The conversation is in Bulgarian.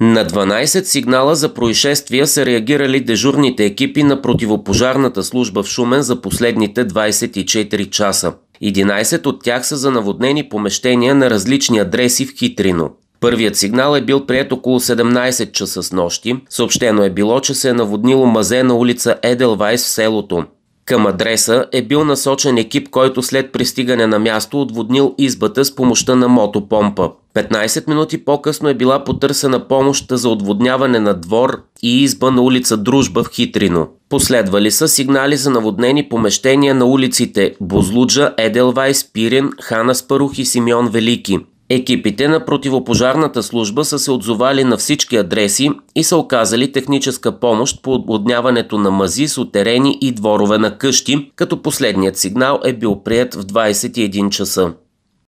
На 12 сигнала за происшествия са реагирали дежурните екипи на противопожарната служба в Шумен за последните 24 часа. 11 от тях са за наводнени помещения на различни адреси в Хитрино. Първият сигнал е бил прият около 17 часа с нощи. Съобщено е било, че се е наводнило мазе на улица Еделвайс в селото. Към адреса е бил насочен екип, който след пристигане на място отводнил избата с помощта на мотопомпа. 15 минути по-късно е била потърсена помощ за отводняване на двор и изба на улица Дружба в Хитрино. Последвали са сигнали за наводнени помещения на улиците Бозлуджа, Еделвайс, Пирен, Хана Спарух и Симеон Велики. Екипите на противопожарната служба са се отзовали на всички адреси и са оказали техническа помощ по отводняването на мази, сутерени и дворове на къщи, като последният сигнал е бил прият в 21 часа.